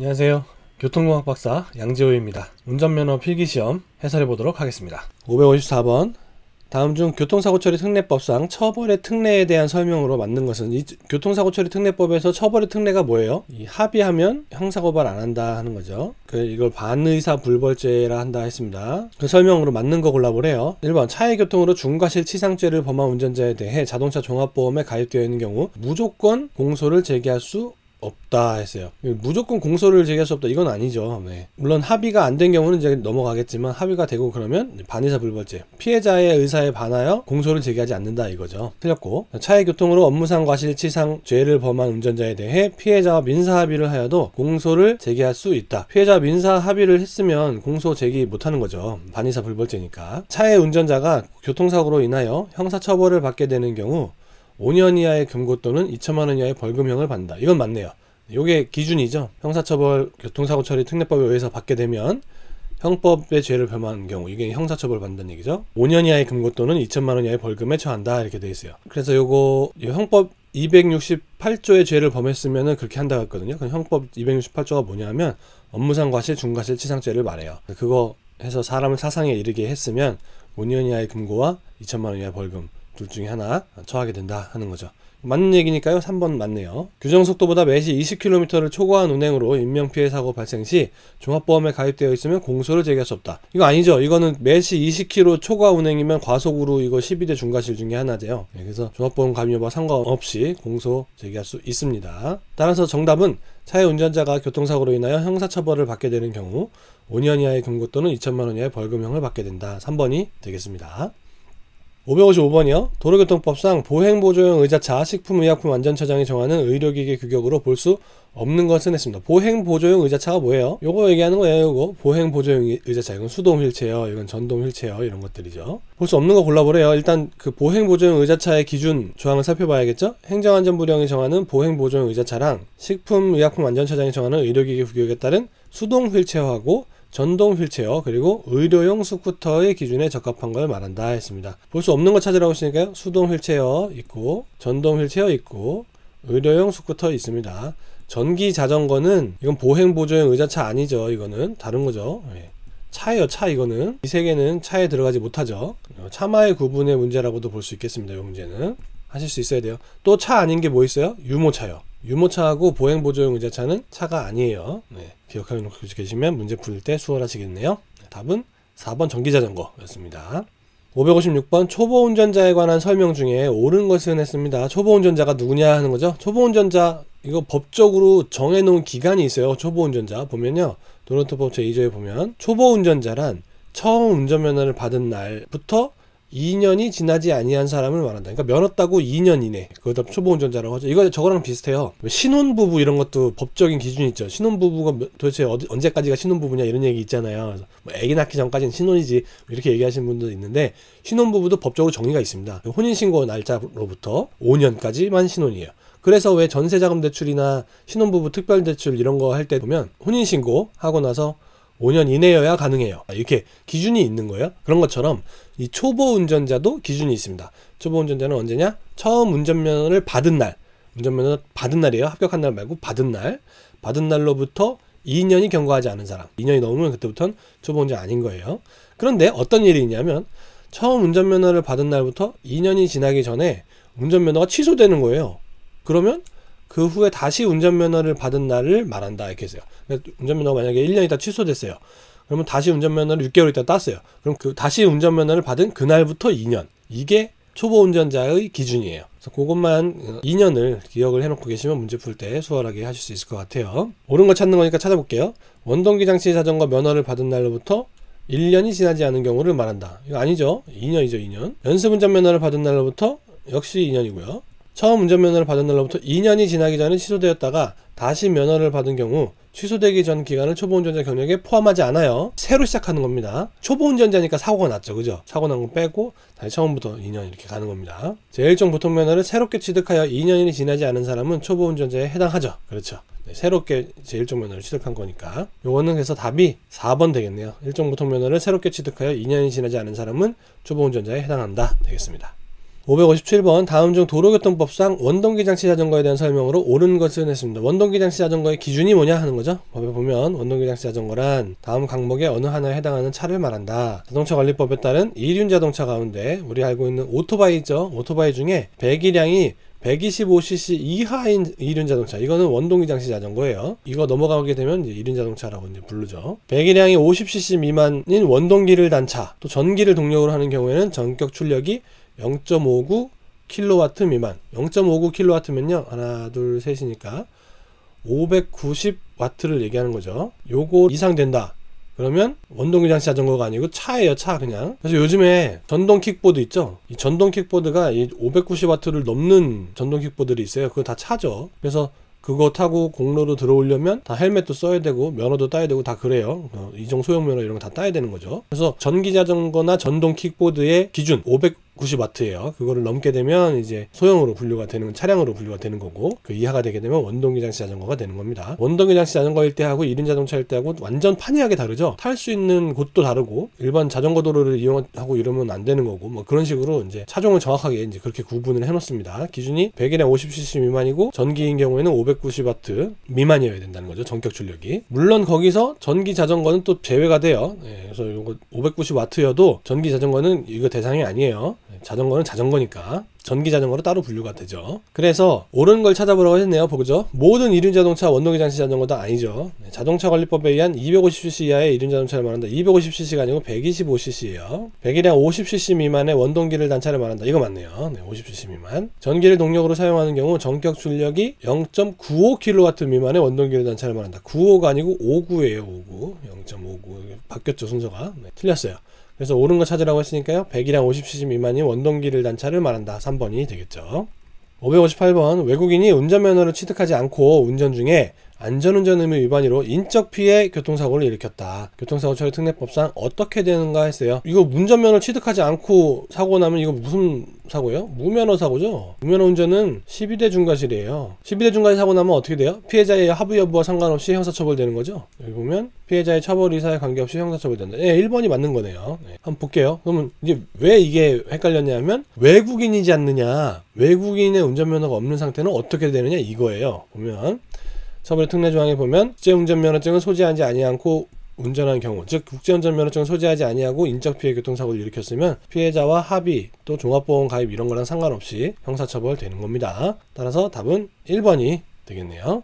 안녕하세요. 교통공학 박사 양지호입니다. 운전면허 필기시험 해설해 보도록 하겠습니다. 554번 다음 중 교통사고 처리 특례법상 처벌의 특례에 대한 설명으로 맞는 것은 이 교통사고 처리 특례법에서 처벌의 특례가 뭐예요? 이 합의하면 형사고발 안 한다 하는 거죠. 그 이걸 반의사 불벌죄라 한다 했습니다. 그 설명으로 맞는 거 골라보래요. 1번 차의 교통으로 중과실 치상죄를 범한 운전자에 대해 자동차 종합보험에 가입되어 있는 경우 무조건 공소를 제기할 수 없다 했어요. 무조건 공소를 제기할 수 없다 이건 아니죠. 네. 물론 합의가 안 된 경우는 이제 넘어가겠지만 합의가 되고 그러면 반의사 불벌죄 피해자의 의사에 반하여 공소를 제기하지 않는다 이거죠. 틀렸고 차의 교통으로 업무상 과실치상 죄를 범한 운전자에 대해 피해자와 민사 합의를 하여도 공소를 제기할 수 있다. 피해자 민사 합의를 했으면 공소 제기 못하는 거죠. 반의사 불벌죄니까 차의 운전자가 교통사고로 인하여 형사처벌을 받게 되는 경우 5년 이하의 경고 또는 2천만 원 이하의 벌금형을 받는다. 이건 맞네요. 요게 기준이죠. 형사처벌 교통사고 처리 특례법에 의해서 받게 되면 형법의 죄를 범한 경우 이게 형사처벌 받는 얘기죠. 5년 이하의 금고 또는 2천만 원 이하의 벌금에 처한다 이렇게 돼 있어요. 그래서 요거 형법 268조의 죄를 범했으면 그렇게 한다고 했거든요. 그럼 형법 268조가 뭐냐면 업무상 과실, 중과실, 치상죄를 말해요. 그거 해서 사람을 사상에 이르게 했으면 5년 이하의 금고와 2천만 원 이하의 벌금 둘 중에 하나 처하게 된다 하는 거죠. 맞는 얘기니까요. 3번 맞네요. 규정 속도보다 매시 20km를 초과한 운행으로 인명피해 사고 발생 시 종합보험에 가입되어 있으면 공소를 제기할 수 없다. 이거 아니죠. 이거는 매시 20km 초과 운행이면 과속으로 이거 12대 중과실 중에 하나돼요. 네, 그래서 종합보험 가입 여부와 상관없이 공소 제기할 수 있습니다. 따라서 정답은 차의 운전자가 교통사고로 인하여 형사처벌을 받게 되는 경우 5년 이하의 경고 또는 2천만 원 이하의 벌금형을 받게 된다. 3번이 되겠습니다. 555번이요. 도로교통법상 보행보조용 의자차 식품의약품안전처장이 정하는 의료기계 규격으로 볼 수 없는 것은 했습니다. 보행보조용 의자차가 뭐예요? 요거 얘기하는 거예요. 요거 보행보조용 의자차. 이건 수동 휠체어, 이건 전동 휠체어 이런 것들이죠. 볼 수 없는 거 골라보래요. 일단 그 보행보조용 의자차의 기준 조항을 살펴봐야겠죠? 행정안전부령이 정하는 보행보조용 의자차랑 식품의약품안전처장이 정하는 의료기계 규격에 따른 수동 휠체어하고 전동 휠체어 그리고 의료용 스쿠터의 기준에 적합한 걸 말한다 했습니다. 볼 수 없는 거 찾으라고 했으니까요. 수동 휠체어 있고 전동 휠체어 있고 의료용 스쿠터 있습니다. 전기 자전거는 이건 보행 보조형 의자차 아니죠. 이거는 다른 거죠. 예. 차예요 차 이거는 이 세 개는 차에 들어가지 못하죠 어, 차마의 구분의 문제라고도 볼 수 있겠습니다 이 문제는 하실 수 있어야 돼요 또 차 아닌 게 뭐 있어요 유모차요 유모차하고 보행보조용의자차는 차가 아니에요. 네, 기억하고 계시면 문제 풀 때 수월하시겠네요. 네, 답은 4번 전기자전거였습니다. 556번 초보 운전자에 관한 설명 중에 옳은 것은 했습니다. 초보 운전자가 누구냐 하는 거죠. 초보 운전자 이거 법적으로 정해놓은 기간이 있어요. 초보 운전자 보면요. 도로토법 제2조에 보면 초보 운전자란 처음 운전면허를 받은 날부터 2년이 지나지 아니한 사람을 말한다. 그러니까 면허 따고 2년 이내. 그다음 초보 운전자라고 하죠. 이거 저거랑 비슷해요. 신혼 부부 이런 것도 법적인 기준이 있죠. 신혼 부부가 도대체 어디, 언제까지가 신혼 부부냐 이런 얘기 있잖아요. 뭐 애기 낳기 전까지는 신혼이지 이렇게 얘기하시는 분도 있는데 신혼 부부도 법적으로 정의가 있습니다. 혼인 신고 날짜로부터 5년까지만 신혼이에요. 그래서 왜 전세자금 대출이나 신혼부부 특별대출 이런 거 할 때 보면 혼인신고 하고 나서 5년 이내여야 가능해요. 이렇게 기준이 있는 거예요. 그런 것처럼 이 초보 운전자도 기준이 있습니다. 초보 운전자는 언제냐? 처음 운전면허를 받은 날. 운전면허 받은 날이에요. 합격한 날 말고 받은 날. 받은 날로부터 2년이 경과하지 않은 사람. 2년이 넘으면 그때부터는 초보 운전 아닌 거예요. 그런데 어떤 일이 있냐면 처음 운전면허를 받은 날부터 2년이 지나기 전에 운전면허가 취소되는 거예요. 그러면 그 후에 다시 운전면허를 받은 날을 말한다 이렇게 했어요. 운전면허 가 만약에 1년 있다 취소됐어요. 그러면 다시 운전면허를 6개월 있다 땄어요. 그럼 그 다시 운전면허를 받은 그날부터 2년. 이게 초보 운전자의 기준이에요. 그래서 그것만 2년을 기억을 해놓고 계시면 문제 풀 때 수월하게 하실 수 있을 것 같아요. 옳은 거 찾는 거니까 찾아볼게요. 원동기 장치 자전거 면허를 받은 날로부터 1년이 지나지 않은 경우를 말한다. 이거 아니죠. 2년이죠, 2년. 연습운전 면허를 받은 날로부터 역시 2년이고요. 처음 운전면허를 받은 날로부터 2년이 지나기 전에 취소되었다가 다시 면허를 받은 경우 취소되기 전 기간을 초보 운전자 경력에 포함하지 않아요. 새로 시작하는 겁니다. 초보 운전자니까 사고가 났죠. 그죠? 사고 난 건 빼고 다시 처음부터 2년 이렇게 가는 겁니다. 제1종 보통 면허를 새롭게 취득하여 2년이 지나지 않은 사람은 초보 운전자에 해당하죠. 그렇죠. 네, 새롭게 제1종 면허를 취득한 거니까 요거는 그래서 답이 4번 되겠네요. 1종 보통 면허를 새롭게 취득하여 2년이 지나지 않은 사람은 초보 운전자에 해당한다. 되겠습니다. 557번 다음 중 도로교통법상 원동기 장치 자전거에 대한 설명으로 옳은 것을 했습니다. 원동기 장치 자전거의 기준이 뭐냐 하는 거죠. 법에 보면 원동기 장치 자전거란 다음 강목의 어느 하나에 해당하는 차를 말한다. 자동차 관리법에 따른 이륜 자동차 가운데 우리 알고 있는 오토바이죠. 오토바이 중에 배기량이 125cc 이하인 이륜 자동차 이거는 원동기 장치 자전거예요 이거 넘어가게 되면 이제 이륜 자동차라고 이제 부르죠 배기량이 50cc 미만인 원동기를 단차 또 전기를 동력으로 하는 경우에는 전격 출력이 0.59 킬로와트 미만 0.59 킬로와트면요 하나 둘 셋이니까 590 와트를 얘기하는 거죠 요거 이상 된다 그러면 원동기장치 자전거가 아니고 차예요 차 그냥 그래서 요즘에 전동 킥보드 있죠 이 전동 킥보드가 이 590와트를 넘는 전동 킥보드들이 있어요 그거 다 차죠 그래서 그거 타고 공로로 들어오려면 다 헬멧도 써야 되고 면허도 따야 되고 다 그래요 어, 이종 소형 면허 이런 거 다 따야 되는 거죠 그래서 전기 자전거나 전동 킥보드의 기준 9 0와트예요 그거를 넘게 되면 이제 소형으로 분류가 되는 차량으로 분류가 되는 거고 그 이하가 되게 되면 원동기 장치 자전거가 되는 겁니다. 원동기 장치 자전거일 때하고 1인 자동차일 때하고 완전 판이하게 다르죠. 탈 수 있는 곳도 다르고 일반 자전거 도로를 이용하고 이러면 안 되는 거고 뭐 그런 식으로 이제 차종을 정확하게 이제 그렇게 구분을 해 놓습니다. 기준이 100이나 50cc 미만이고 전기인 경우에는 5 9 0와트 미만이어야 된다는 거죠. 전격 출력이. 물론 거기서 전기 자전거는 또 제외가 돼요. 예, 그래서 이거 5 9 0와트여도 전기 자전거는 이거 대상이 아니에요. 자전거는 자전거니까 전기 자전거로 따로 분류가 되죠. 그래서 옳은 걸 찾아보라고 했네요. 보죠. 모든 이륜 자동차 원동기 장치 자전거도 아니죠. 네, 자동차 관리법에 의한 250cc 이하의 이륜 자동차를 말한다. 250cc가 아니고 125cc예요. 배기량 50cc 미만의 원동기를 단차를 말한다. 이거 맞네요. 네, 50cc 미만. 전기를 동력으로 사용하는 경우 전격 출력이 0.95kW 미만의 원동기를 단차를 말한다. 95가 아니고 59예요. 59. 0.59. 바뀌었죠 순서가. 네, 틀렸어요. 그래서 옳은 거 찾으라고 했으니까요. 100이랑 50cc 미만이 원동기를 단차를 말한다. 3번이 되겠죠. 558번 외국인이 운전면허를 취득하지 않고 운전 중에 안전운전의무 위반으로 인적 피해 교통사고를 일으켰다. 교통사고 처리 특례법상 어떻게 되는가 했어요. 이거 운전면허 취득하지 않고 사고 나면 이거 무슨 사고예요? 무면허 사고죠. 무면허 운전은 12대 중과실이에요. 12대 중과실 사고 나면 어떻게 돼요? 피해자의 하부 여부와 상관없이 형사처벌되는 거죠. 여기 보면 피해자의 처벌 의사에 관계없이 형사처벌된다. 예, 1번이 맞는 거네요. 예, 한번 볼게요. 그러면 이제 왜 이게 헷갈렸냐면 외국인이지 않느냐, 외국인의 운전면허가 없는 상태는 어떻게 되느냐 이거예요. 보면 처벌의 특례 조항에 보면 국제운전면허증은 소지하지 아니하고 운전한 경우 즉 국제운전면허증을 소지하지 아니하고 인적피해 교통사고를 일으켰으면 피해자와 합의 또 종합보험 가입 이런 거랑 상관없이 형사처벌 되는 겁니다. 따라서 답은 1번이 되겠네요.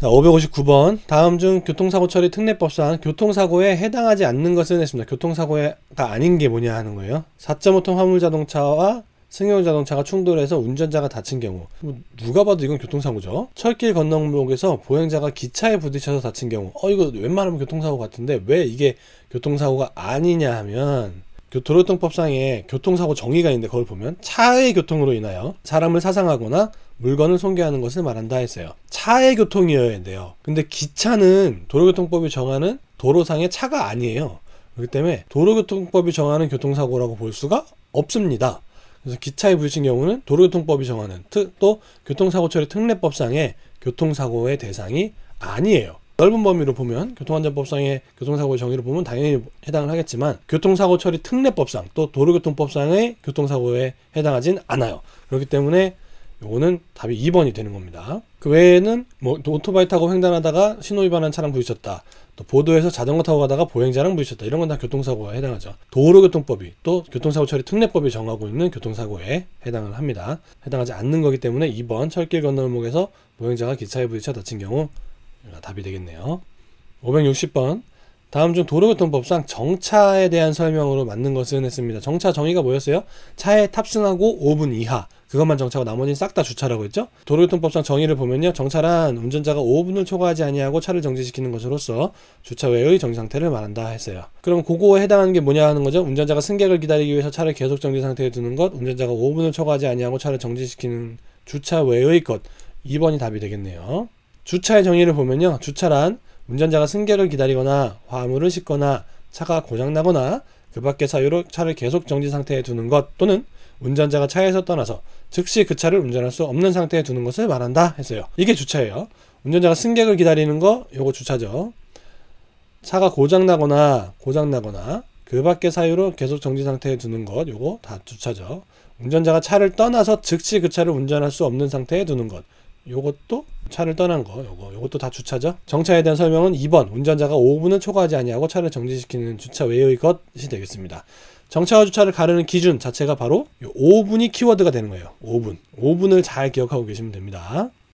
자, 559번 다음 중 교통사고 처리 특례법상 교통사고에 해당하지 않는 것은 했습니다. 교통사고가 아닌 게 뭐냐 하는 거예요. 4.5톤 화물자동차와 승용 자동차가 충돌해서 운전자가 다친 경우 뭐 누가 봐도 이건 교통사고죠 철길 건너목에서 보행자가 기차에 부딪혀서 다친 경우 어 이거 웬만하면 교통사고 같은데 왜 이게 교통사고가 아니냐 하면 도로교통법상에 교통사고 정의가 있는데 그걸 보면 차의 교통으로 인하여 사람을 사상하거나 물건을 손괴하는 것을 말한다 했어요. 차의 교통이어야 한대요. 근데 기차는 도로교통법이 정하는 도로상의 차가 아니에요. 그렇기 때문에 도로교통법이 정하는 교통사고라고 볼 수가 없습니다. 그래서 기차의 부딪힌 경우는 도로교통법이 정하는 특, 또 교통사고 처리 특례법상의 교통사고의 대상이 아니에요. 넓은 범위로 보면 교통안전법상의 교통사고의 정의를 보면 당연히 해당을 하겠지만 교통사고 처리 특례법상 또 도로교통법상의 교통사고에 해당하진 않아요. 그렇기 때문에 요거는 답이 2번이 되는 겁니다. 그 외에는 뭐 오토바이 타고 횡단하다가 신호위반한 차량 부딪혔다. 또 보도에서 자전거 타고 가다가 보행자랑 부딪혔다 이런 건 다교통사고에 해당하죠. 도로교통법이 또 교통사고 처리 특례법이 정하고 있는 교통사고에 해당을 합니다. 해당하지 않는 거기 때문에 2번 철길 건널목에서 보행자가 기차에 부딪혀 다친 경우 답이 되겠네요. 560번 다음 중 도로교통법상 정차에 대한 설명으로 맞는 것은 했습니다. 정차 정의가 뭐였어요? 차에 탑승하고 5분 이하 그것만 정차고 나머지는 싹 다 주차라고 했죠. 도로교통법상 정의를 보면요. 정차란 운전자가 5분을 초과하지 아니하고 차를 정지시키는 것으로서 주차 외의 정지 상태를 말한다 했어요. 그럼 그거에 해당하는 게 뭐냐 하는 거죠. 운전자가 승객을 기다리기 위해서 차를 계속 정지 상태에 두는 것, 운전자가 5분을 초과하지 아니하고 차를 정지시키는 주차 외의 것. 2번이 답이 되겠네요. 주차의 정의를 보면요. 주차란 운전자가 승객을 기다리거나 화물을 싣거나 차가 고장나거나 그 밖의 사유로 차를 계속 정지 상태에 두는 것 또는 운전자가 차에서 떠나서 즉시 그 차를 운전할 수 없는 상태에 두는 것을 말한다 했어요. 이게 주차예요. 운전자가 승객을 기다리는 거 요거 주차죠. 차가 고장나거나 고장나거나 그 밖의 사유로 계속 정지 상태에 두는 것 요거 다 주차죠. 운전자가 차를 떠나서 즉시 그 차를 운전할 수 없는 상태에 두는 것 요것도 차를 떠난 거 요거 요것도 다 주차죠 정차에 대한 설명은 2번 운전자가 5분을 초과하지 아니하고 차를 정지시키는 주차 외의 것이 되겠습니다 정차와 주차를 가르는 기준 자체가 바로 5분이 키워드가 되는 거예요. 5분. 5분을 잘 기억하고 계시면 됩니다.